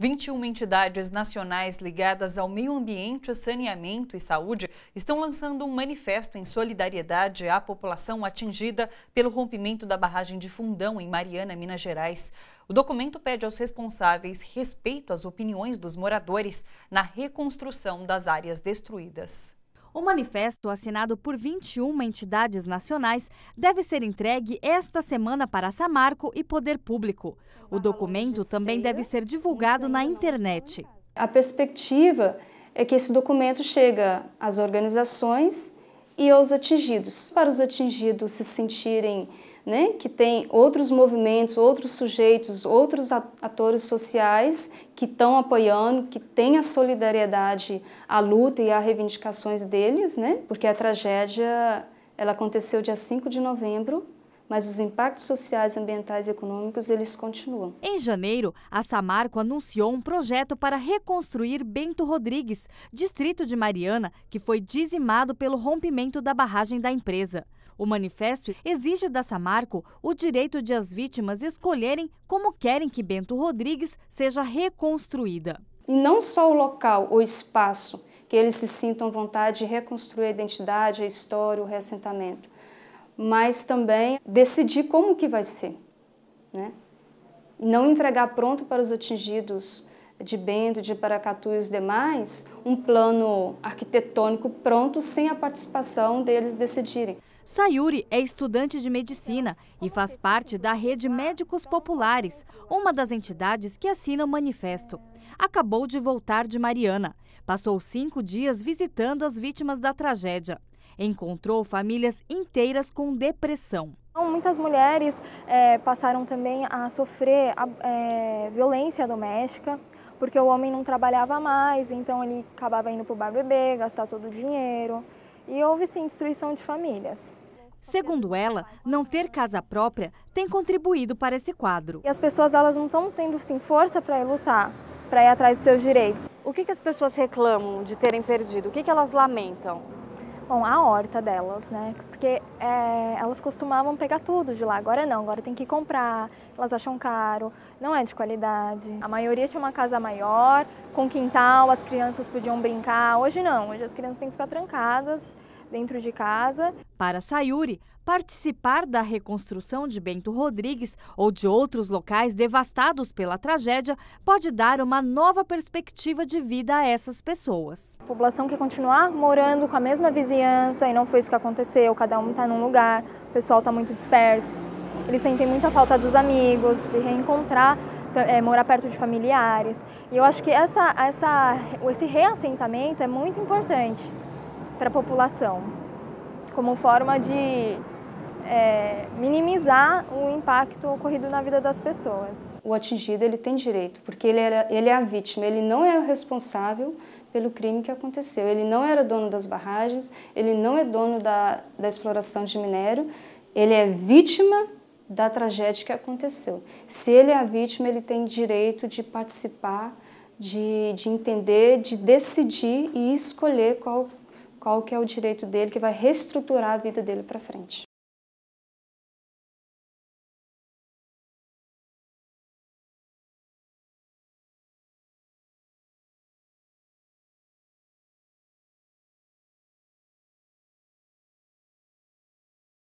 21 entidades nacionais ligadas ao meio ambiente, saneamento e saúde estão lançando um manifesto em solidariedade à população atingida pelo rompimento da barragem de Fundão, em Mariana, Minas Gerais. O documento pede aos responsáveis respeito às opiniões dos moradores na reconstrução das áreas destruídas. O manifesto, assinado por 21 entidades nacionais, deve ser entregue esta semana para Samarco e Poder Público. O documento também deve ser divulgado na internet. A perspectiva é que esse documento chega às organizações e aos atingidos. Para os atingidos se sentirem né, que tem outros movimentos, outros sujeitos, outros atores sociais que estão apoiando, que têm a solidariedade à luta e às reivindicações deles, né, porque a tragédia ela aconteceu dia 5 de novembro mas os impactos sociais, ambientais e econômicos eles continuam. Em janeiro, a Samarco anunciou um projeto para reconstruir Bento Rodrigues, distrito de Mariana, que foi dizimado pelo rompimento da barragem da empresa. O manifesto exige da Samarco o direito de as vítimas escolherem como querem que Bento Rodrigues seja reconstruída. E não só o local, o espaço, que eles se sintam vontade de reconstruir a identidade, a história, o ressentimento, mas também decidir como que vai ser, né? E não entregar pronto para os atingidos de Bento, de Paracatu e os demais, um plano arquitetônico pronto sem a participação deles decidirem. Sayuri é estudante de medicina e faz parte da Rede Médicos Populares, uma das entidades que assina o manifesto. Acabou de voltar de Mariana. Passou cinco dias visitando as vítimas da tragédia. Encontrou famílias inteiras com depressão. Então, muitas mulheres é, passaram também a sofrer é, violência doméstica, porque o homem não trabalhava mais, então ele acabava indo para o bar beber, gastar todo o dinheiro. E houve sim destruição de famílias. Segundo ela, não ter casa própria tem contribuído para esse quadro. E as pessoas elas não estão tendo sim, força para lutar, para ir atrás dos seus direitos. O que, que as pessoas reclamam de terem perdido? O que, que elas lamentam? Bom, a horta delas, né? Porque é, elas costumavam pegar tudo de lá, agora não, agora tem que comprar, elas acham caro, não é de qualidade. A maioria tinha uma casa maior, com quintal, as crianças podiam brincar, hoje não, hoje as crianças têm que ficar trancadas dentro de casa. Para Sayuri, participar da reconstrução de Bento Rodrigues ou de outros locais devastados pela tragédia pode dar uma nova perspectiva de vida a essas pessoas. A população quer continuar morando com a mesma vizinhança e não foi isso que aconteceu, cada um está num lugar, o pessoal está muito disperso. Eles sentem muita falta dos amigos, de reencontrar é, morar perto de familiares. E eu acho que essa, essa, esse reassentamento é muito importante para a população, como forma de é, minimizar o impacto ocorrido na vida das pessoas. O atingido ele tem direito, porque ele, era, ele é a vítima, ele não é o responsável pelo crime que aconteceu. Ele não era dono das barragens, ele não é dono da, da exploração de minério, ele é vítima da tragédia que aconteceu. Se ele é a vítima, ele tem direito de participar, de, de entender, de decidir e escolher qual qual que é o direito dele que vai reestruturar a vida dele para frente.